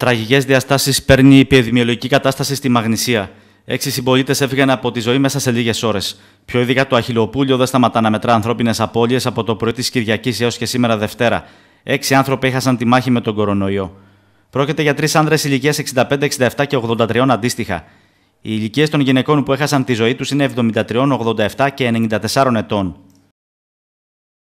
Τραγικές διαστάσεις παίρνει η επιδημιολογική κατάσταση στη Μαγνησία. Έξι συμπολίτες έφυγαν από τη ζωή μέσα σε λίγες ώρες. Πιο ειδικά το Αχυλοπούλιο δεν σταματά να μετρά ανθρώπινες απώλειες από το πρωί της Κυριακής έως και σήμερα Δευτέρα. Έξι άνθρωποι έχασαν τη μάχη με τον κορονοϊό. Πρόκειται για τρεις άνδρες ηλικίας 65, 67 και 83 αντίστοιχα. Οι ηλικίες των γυναικών που έχασαν τη ζωή τους είναι 73, 87 και 94 ετών.